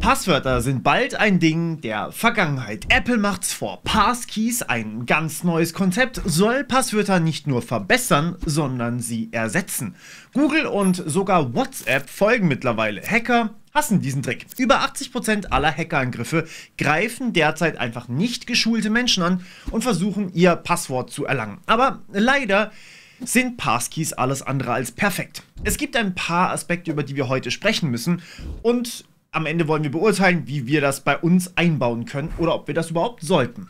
Passwörter sind bald ein Ding der Vergangenheit. Apple macht's vor. Passkeys, ein ganz neues Konzept, soll Passwörter nicht nur verbessern, sondern sie ersetzen. Google und sogar WhatsApp folgen mittlerweile. Hacker hassen diesen Trick. Über 80% aller Hackerangriffe greifen derzeit einfach nicht geschulte Menschen an und versuchen ihr Passwort zu erlangen. Aber leider sind Passkeys alles andere als perfekt. Es gibt ein paar Aspekte, über die wir heute sprechen müssen und am Ende wollen wir beurteilen, wie wir das bei uns einbauen können oder ob wir das überhaupt sollten.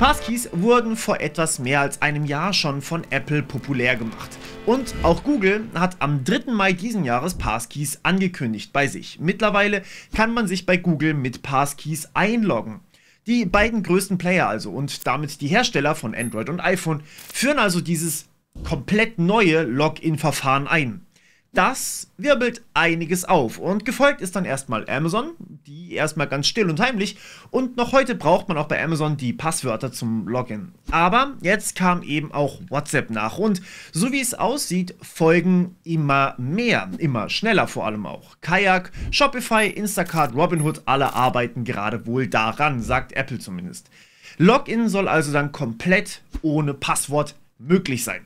Passkeys wurden vor etwas mehr als einem Jahr schon von Apple populär gemacht. Und auch Google hat am 3. Mai diesen Jahres Passkeys angekündigt bei sich. Mittlerweile kann man sich bei Google mit Passkeys einloggen. Die beiden größten Player also und damit die Hersteller von Android und iPhone führen also dieses komplett neue Login-Verfahren ein. Das wirbelt einiges auf und gefolgt ist dann erstmal Amazon, die erstmal ganz still und heimlich und noch heute braucht man auch bei Amazon die Passwörter zum Login. Aber jetzt kam eben auch WhatsApp nach und so wie es aussieht, folgen immer mehr, immer schneller vor allem auch. Kayak, Shopify, Instacart, Robinhood, alle arbeiten gerade wohl daran, sagt Apple zumindest. Login soll also dann komplett ohne Passwort möglich sein.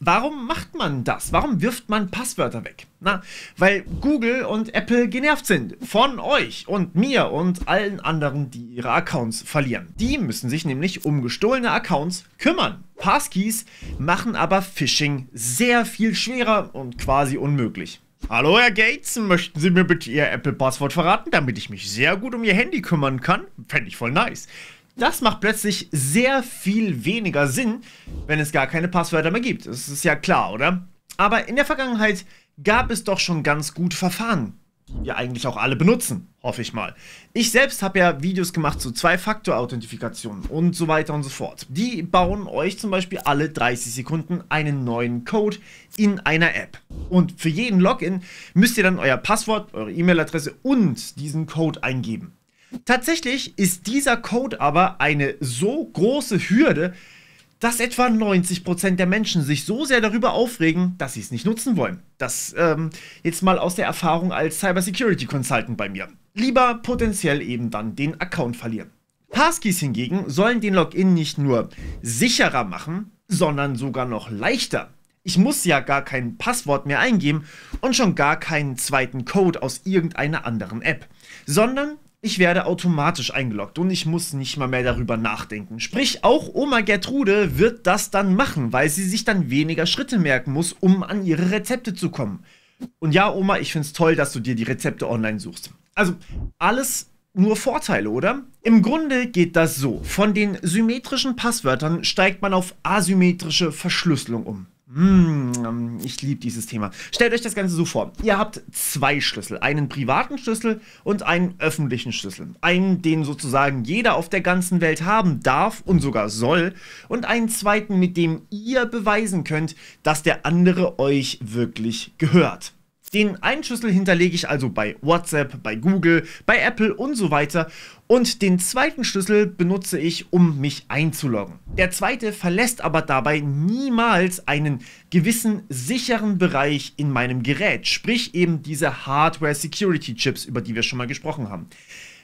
Warum macht man das? Warum wirft man Passwörter weg? Na, weil Google und Apple genervt sind von euch und mir und allen anderen, die ihre Accounts verlieren. Die müssen sich nämlich um gestohlene Accounts kümmern. Passkeys machen aber Phishing sehr viel schwerer und quasi unmöglich. Hallo Herr Gates, möchten Sie mir bitte Ihr Apple-Passwort verraten, damit ich mich sehr gut um Ihr Handy kümmern kann? Fände ich voll nice. Das macht plötzlich sehr viel weniger Sinn, wenn es gar keine Passwörter mehr gibt. Das ist ja klar, oder? Aber in der Vergangenheit gab es doch schon ganz gut Verfahren, die wir eigentlich auch alle benutzen, hoffe ich mal. Ich selbst habe ja Videos gemacht zu Zwei-Faktor-Authentifikation und so weiter und so fort. Die bauen euch zum Beispiel alle 30 Sekunden einen neuen Code in einer App. Und für jeden Login müsst ihr dann euer Passwort, eure E-Mail-Adresse und diesen Code eingeben. Tatsächlich ist dieser Code aber eine so große Hürde, dass etwa 90% der Menschen sich so sehr darüber aufregen, dass sie es nicht nutzen wollen. Das ähm, jetzt mal aus der Erfahrung als Cybersecurity Consultant bei mir. Lieber potenziell eben dann den Account verlieren. Passkeys hingegen sollen den Login nicht nur sicherer machen, sondern sogar noch leichter. Ich muss ja gar kein Passwort mehr eingeben und schon gar keinen zweiten Code aus irgendeiner anderen App, sondern ich werde automatisch eingeloggt und ich muss nicht mal mehr darüber nachdenken. Sprich, auch Oma Gertrude wird das dann machen, weil sie sich dann weniger Schritte merken muss, um an ihre Rezepte zu kommen. Und ja, Oma, ich finde es toll, dass du dir die Rezepte online suchst. Also, alles nur Vorteile, oder? Im Grunde geht das so. Von den symmetrischen Passwörtern steigt man auf asymmetrische Verschlüsselung um. Mm, ich liebe dieses Thema. Stellt euch das Ganze so vor. Ihr habt zwei Schlüssel. Einen privaten Schlüssel und einen öffentlichen Schlüssel. Einen, den sozusagen jeder auf der ganzen Welt haben darf und sogar soll. Und einen zweiten, mit dem ihr beweisen könnt, dass der andere euch wirklich gehört. Den einen Schlüssel hinterlege ich also bei WhatsApp, bei Google, bei Apple und so weiter. Und den zweiten Schlüssel benutze ich, um mich einzuloggen. Der zweite verlässt aber dabei niemals einen gewissen sicheren Bereich in meinem Gerät, sprich eben diese Hardware Security Chips, über die wir schon mal gesprochen haben.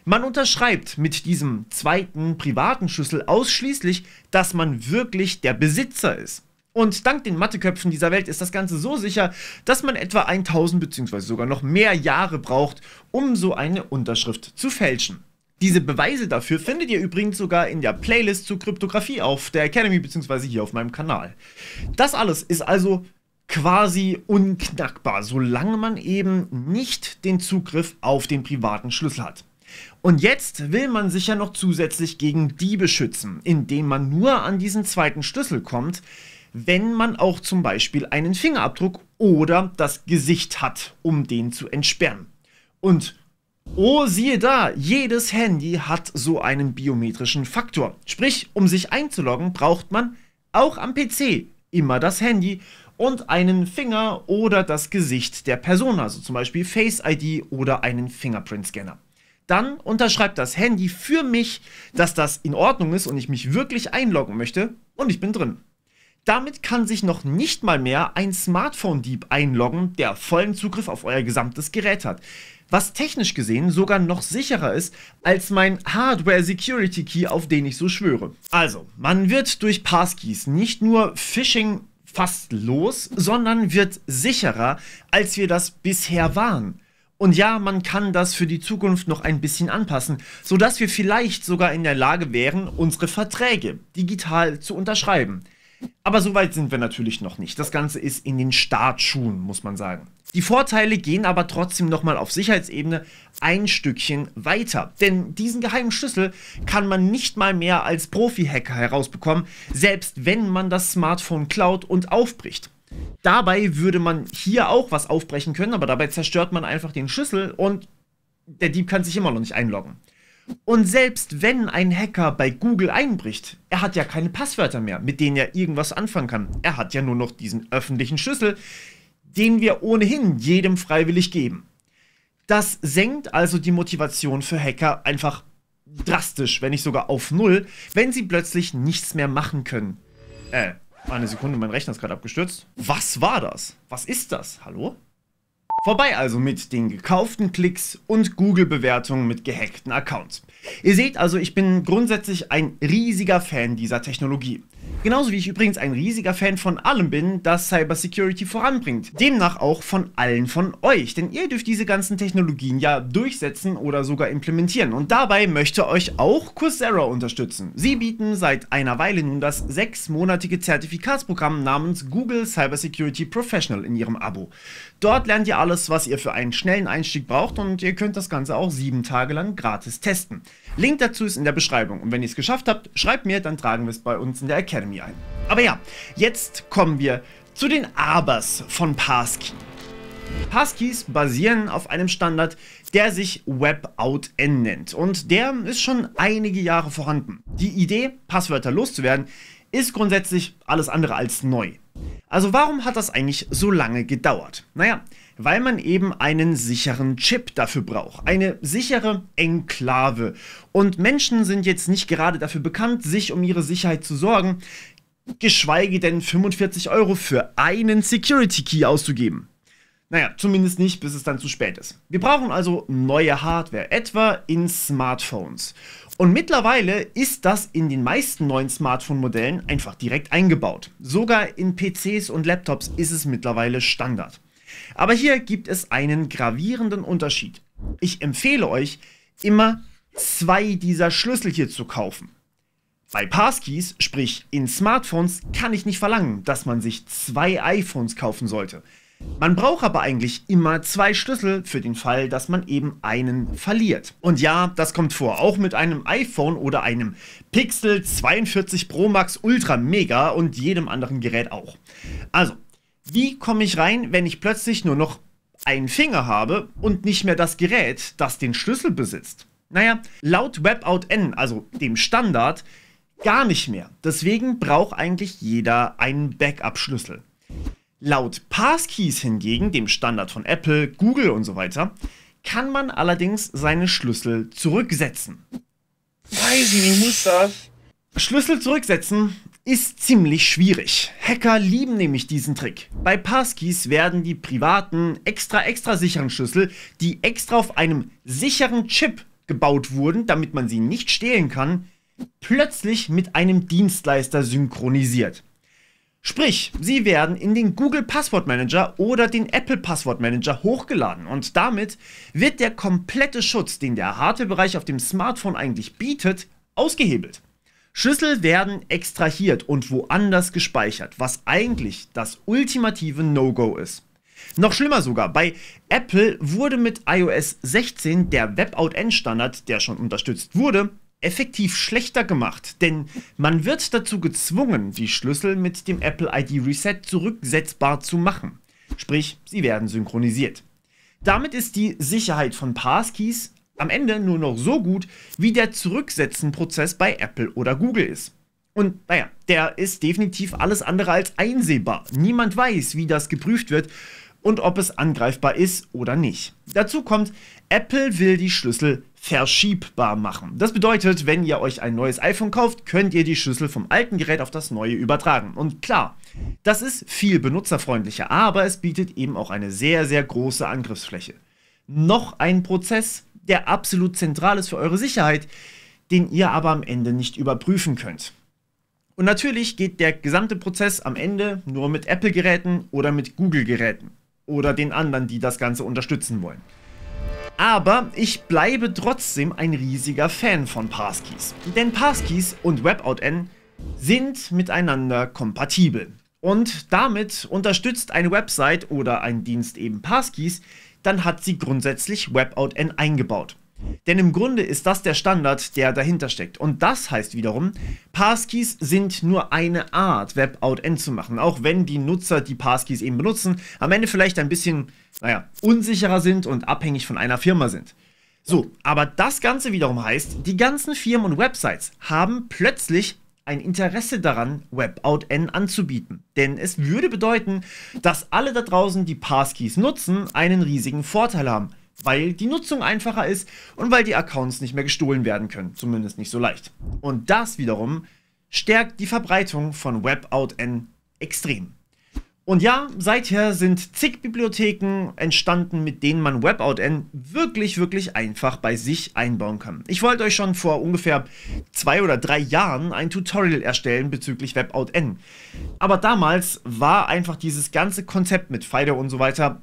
Man unterschreibt mit diesem zweiten privaten Schlüssel ausschließlich, dass man wirklich der Besitzer ist. Und dank den Matheköpfen dieser Welt ist das Ganze so sicher, dass man etwa 1000 bzw. sogar noch mehr Jahre braucht, um so eine Unterschrift zu fälschen. Diese Beweise dafür findet ihr übrigens sogar in der Playlist zu Kryptographie auf der Academy bzw. hier auf meinem Kanal. Das alles ist also quasi unknackbar, solange man eben nicht den Zugriff auf den privaten Schlüssel hat. Und jetzt will man sich ja noch zusätzlich gegen Diebe schützen, indem man nur an diesen zweiten Schlüssel kommt, wenn man auch zum Beispiel einen Fingerabdruck oder das Gesicht hat, um den zu entsperren. Und oh siehe da, jedes Handy hat so einen biometrischen Faktor. Sprich, um sich einzuloggen, braucht man auch am PC immer das Handy und einen Finger oder das Gesicht der Person, also zum Beispiel Face ID oder einen Fingerprint-Scanner. Dann unterschreibt das Handy für mich, dass das in Ordnung ist und ich mich wirklich einloggen möchte und ich bin drin. Damit kann sich noch nicht mal mehr ein Smartphone-Dieb einloggen, der vollen Zugriff auf euer gesamtes Gerät hat. Was technisch gesehen sogar noch sicherer ist als mein Hardware Security Key, auf den ich so schwöre. Also, man wird durch Passkeys nicht nur Phishing fast los, sondern wird sicherer, als wir das bisher waren. Und ja, man kann das für die Zukunft noch ein bisschen anpassen, sodass wir vielleicht sogar in der Lage wären, unsere Verträge digital zu unterschreiben. Aber so weit sind wir natürlich noch nicht. Das Ganze ist in den Startschuhen, muss man sagen. Die Vorteile gehen aber trotzdem nochmal auf Sicherheitsebene ein Stückchen weiter. Denn diesen geheimen Schlüssel kann man nicht mal mehr als Profi-Hacker herausbekommen, selbst wenn man das Smartphone klaut und aufbricht. Dabei würde man hier auch was aufbrechen können, aber dabei zerstört man einfach den Schlüssel und der Dieb kann sich immer noch nicht einloggen. Und selbst wenn ein Hacker bei Google einbricht, er hat ja keine Passwörter mehr, mit denen er irgendwas anfangen kann. Er hat ja nur noch diesen öffentlichen Schlüssel, den wir ohnehin jedem freiwillig geben. Das senkt also die Motivation für Hacker einfach drastisch, wenn nicht sogar auf Null, wenn sie plötzlich nichts mehr machen können. Äh, eine Sekunde, mein Rechner ist gerade abgestürzt. Was war das? Was ist das? Hallo? Vorbei also mit den gekauften Klicks und Google-Bewertungen mit gehackten Accounts. Ihr seht also, ich bin grundsätzlich ein riesiger Fan dieser Technologie. Genauso wie ich übrigens ein riesiger Fan von allem bin, das Cybersecurity voranbringt. Demnach auch von allen von euch, denn ihr dürft diese ganzen Technologien ja durchsetzen oder sogar implementieren. Und dabei möchte euch auch Coursera unterstützen. Sie bieten seit einer Weile nun das sechsmonatige Zertifikatsprogramm namens Google Cybersecurity Professional in ihrem Abo. Dort lernt ihr alles, was ihr für einen schnellen Einstieg braucht und ihr könnt das Ganze auch sieben Tage lang gratis testen. Link dazu ist in der Beschreibung und wenn ihr es geschafft habt, schreibt mir, dann tragen wir es bei uns in der Academy Akademie ein. Aber ja, jetzt kommen wir zu den Abers von Passkey. Passkeys basieren auf einem Standard, der sich WebOutN nennt und der ist schon einige Jahre vorhanden. Die Idee, Passwörter loszuwerden, ist grundsätzlich alles andere als neu. Also warum hat das eigentlich so lange gedauert? Naja, weil man eben einen sicheren Chip dafür braucht. Eine sichere Enklave. Und Menschen sind jetzt nicht gerade dafür bekannt, sich um ihre Sicherheit zu sorgen, geschweige denn 45 Euro für einen Security Key auszugeben. Naja, zumindest nicht, bis es dann zu spät ist. Wir brauchen also neue Hardware, etwa in Smartphones. Und mittlerweile ist das in den meisten neuen Smartphone-Modellen einfach direkt eingebaut. Sogar in PCs und Laptops ist es mittlerweile Standard. Aber hier gibt es einen gravierenden Unterschied. Ich empfehle euch, immer zwei dieser Schlüssel hier zu kaufen. Bei Passkeys, sprich in Smartphones, kann ich nicht verlangen, dass man sich zwei iPhones kaufen sollte. Man braucht aber eigentlich immer zwei Schlüssel für den Fall, dass man eben einen verliert. Und ja, das kommt vor, auch mit einem iPhone oder einem Pixel 42 Pro Max Ultra Mega und jedem anderen Gerät auch. Also, wie komme ich rein, wenn ich plötzlich nur noch einen Finger habe und nicht mehr das Gerät, das den Schlüssel besitzt? Naja, laut WebOutN, also dem Standard, gar nicht mehr. Deswegen braucht eigentlich jeder einen Backup-Schlüssel. Laut Passkeys hingegen, dem Standard von Apple, Google und so weiter, kann man allerdings seine Schlüssel zurücksetzen. Weiß ich nicht, muss das? Schlüssel zurücksetzen ist ziemlich schwierig. Hacker lieben nämlich diesen Trick. Bei Passkeys werden die privaten, extra extra sicheren Schlüssel, die extra auf einem sicheren Chip gebaut wurden, damit man sie nicht stehlen kann, plötzlich mit einem Dienstleister synchronisiert. Sprich, sie werden in den Google Passwort Manager oder den Apple Passwort Manager hochgeladen und damit wird der komplette Schutz, den der Hardwarebereich auf dem Smartphone eigentlich bietet, ausgehebelt. Schlüssel werden extrahiert und woanders gespeichert, was eigentlich das ultimative No-Go ist. Noch schlimmer sogar, bei Apple wurde mit iOS 16 der webout end standard der schon unterstützt wurde, effektiv schlechter gemacht, denn man wird dazu gezwungen, die Schlüssel mit dem Apple ID Reset zurücksetzbar zu machen. Sprich, sie werden synchronisiert. Damit ist die Sicherheit von Passkeys am Ende nur noch so gut, wie der Zurücksetzen-Prozess bei Apple oder Google ist. Und naja, der ist definitiv alles andere als einsehbar. Niemand weiß, wie das geprüft wird und ob es angreifbar ist oder nicht. Dazu kommt, Apple will die Schlüssel verschiebbar machen. Das bedeutet, wenn ihr euch ein neues iPhone kauft, könnt ihr die Schlüssel vom alten Gerät auf das neue übertragen. Und klar, das ist viel benutzerfreundlicher, aber es bietet eben auch eine sehr, sehr große Angriffsfläche. Noch ein Prozess, der absolut zentral ist für eure Sicherheit, den ihr aber am Ende nicht überprüfen könnt. Und natürlich geht der gesamte Prozess am Ende nur mit Apple-Geräten oder mit Google-Geräten oder den anderen, die das Ganze unterstützen wollen. Aber ich bleibe trotzdem ein riesiger Fan von Passkeys, denn Passkeys und WebOutN sind miteinander kompatibel. Und damit unterstützt eine Website oder ein Dienst eben Passkeys, dann hat sie grundsätzlich WebOutN eingebaut. Denn im Grunde ist das der Standard, der dahinter steckt. Und das heißt wiederum, Passkeys sind nur eine Art, WebOutN zu machen. Auch wenn die Nutzer die Passkeys eben benutzen, am Ende vielleicht ein bisschen, naja, unsicherer sind und abhängig von einer Firma sind. So, aber das Ganze wiederum heißt, die ganzen Firmen und Websites haben plötzlich ein Interesse daran, WebOutN anzubieten. Denn es würde bedeuten, dass alle da draußen, die Passkeys nutzen, einen riesigen Vorteil haben, weil die Nutzung einfacher ist und weil die Accounts nicht mehr gestohlen werden können, zumindest nicht so leicht. Und das wiederum stärkt die Verbreitung von WebOutN extrem. Und ja, seither sind zig Bibliotheken entstanden, mit denen man WebOutN wirklich, wirklich einfach bei sich einbauen kann. Ich wollte euch schon vor ungefähr zwei oder drei Jahren ein Tutorial erstellen bezüglich WebOutN. Aber damals war einfach dieses ganze Konzept mit FIDO und so weiter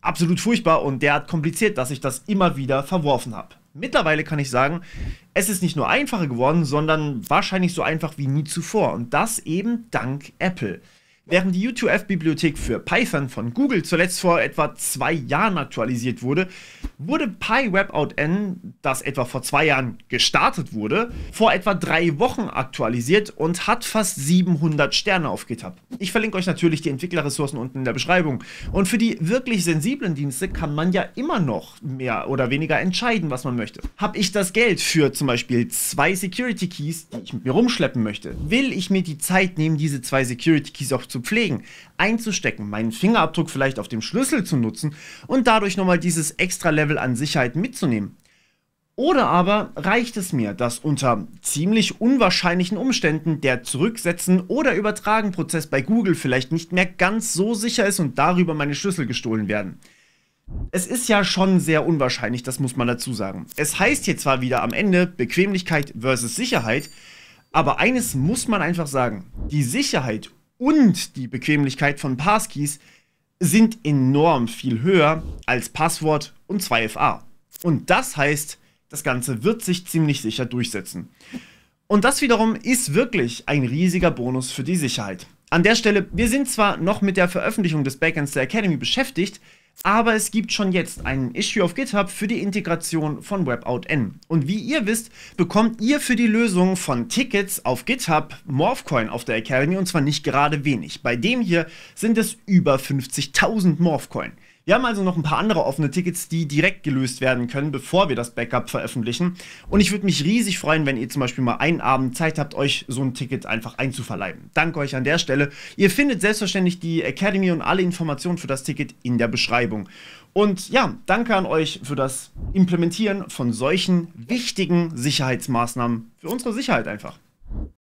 absolut furchtbar und derart kompliziert, dass ich das immer wieder verworfen habe. Mittlerweile kann ich sagen, es ist nicht nur einfacher geworden, sondern wahrscheinlich so einfach wie nie zuvor. Und das eben dank Apple. Während die U2F-Bibliothek für Python von Google zuletzt vor etwa zwei Jahren aktualisiert wurde, wurde PyWebOutN, das etwa vor zwei Jahren gestartet wurde, vor etwa drei Wochen aktualisiert und hat fast 700 Sterne auf GitHub. Ich verlinke euch natürlich die Entwicklerressourcen unten in der Beschreibung. Und für die wirklich sensiblen Dienste kann man ja immer noch mehr oder weniger entscheiden, was man möchte. Habe ich das Geld für zum Beispiel zwei Security Keys, die ich mit mir rumschleppen möchte? Will ich mir die Zeit nehmen, diese zwei Security Keys auch zu zu pflegen, einzustecken, meinen Fingerabdruck vielleicht auf dem Schlüssel zu nutzen und dadurch nochmal dieses extra Level an Sicherheit mitzunehmen. Oder aber reicht es mir, dass unter ziemlich unwahrscheinlichen Umständen der Zurücksetzen- oder Übertragen-Prozess bei Google vielleicht nicht mehr ganz so sicher ist und darüber meine Schlüssel gestohlen werden? Es ist ja schon sehr unwahrscheinlich, das muss man dazu sagen. Es heißt hier zwar wieder am Ende Bequemlichkeit versus Sicherheit, aber eines muss man einfach sagen, die Sicherheit und die Bequemlichkeit von Passkeys sind enorm viel höher als Passwort und 2FA. Und das heißt, das Ganze wird sich ziemlich sicher durchsetzen. Und das wiederum ist wirklich ein riesiger Bonus für die Sicherheit. An der Stelle, wir sind zwar noch mit der Veröffentlichung des Backends der Academy beschäftigt, aber es gibt schon jetzt einen Issue auf GitHub für die Integration von WebOutN. Und wie ihr wisst, bekommt ihr für die Lösung von Tickets auf GitHub Morphcoin auf der Academy und zwar nicht gerade wenig. Bei dem hier sind es über 50.000 Morphcoin. Wir haben also noch ein paar andere offene Tickets, die direkt gelöst werden können, bevor wir das Backup veröffentlichen. Und ich würde mich riesig freuen, wenn ihr zum Beispiel mal einen Abend Zeit habt, euch so ein Ticket einfach einzuverleiben. Danke euch an der Stelle. Ihr findet selbstverständlich die Academy und alle Informationen für das Ticket in der Beschreibung. Und ja, danke an euch für das Implementieren von solchen wichtigen Sicherheitsmaßnahmen für unsere Sicherheit einfach.